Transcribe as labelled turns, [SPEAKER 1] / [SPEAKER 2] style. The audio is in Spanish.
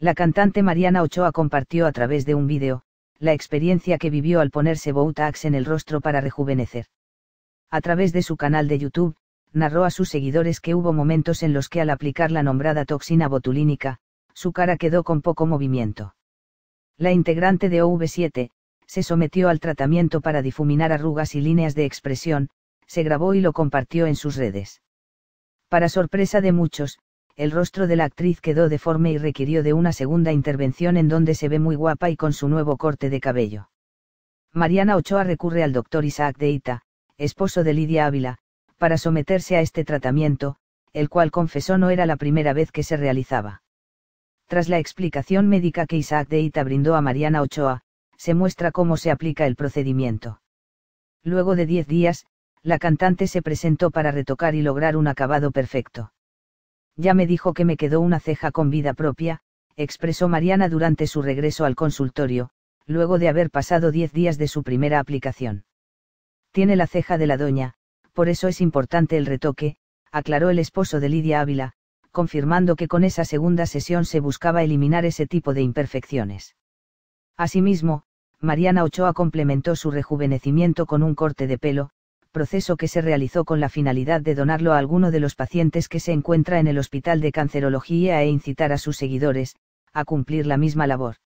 [SPEAKER 1] La cantante Mariana Ochoa compartió a través de un vídeo, la experiencia que vivió al ponerse Botox en el rostro para rejuvenecer. A través de su canal de YouTube, narró a sus seguidores que hubo momentos en los que al aplicar la nombrada toxina botulínica, su cara quedó con poco movimiento. La integrante de OV7, se sometió al tratamiento para difuminar arrugas y líneas de expresión, se grabó y lo compartió en sus redes. Para sorpresa de muchos, el rostro de la actriz quedó deforme y requirió de una segunda intervención en donde se ve muy guapa y con su nuevo corte de cabello. Mariana Ochoa recurre al doctor Isaac Deita, esposo de Lidia Ávila, para someterse a este tratamiento, el cual confesó no era la primera vez que se realizaba. Tras la explicación médica que Isaac Deita brindó a Mariana Ochoa, se muestra cómo se aplica el procedimiento. Luego de diez días, la cantante se presentó para retocar y lograr un acabado perfecto ya me dijo que me quedó una ceja con vida propia, expresó Mariana durante su regreso al consultorio, luego de haber pasado diez días de su primera aplicación. Tiene la ceja de la doña, por eso es importante el retoque, aclaró el esposo de Lidia Ávila, confirmando que con esa segunda sesión se buscaba eliminar ese tipo de imperfecciones. Asimismo, Mariana Ochoa complementó su rejuvenecimiento con un corte de pelo, proceso que se realizó con la finalidad de donarlo a alguno de los pacientes que se encuentra en el Hospital de Cancerología e incitar a sus seguidores, a cumplir la misma labor.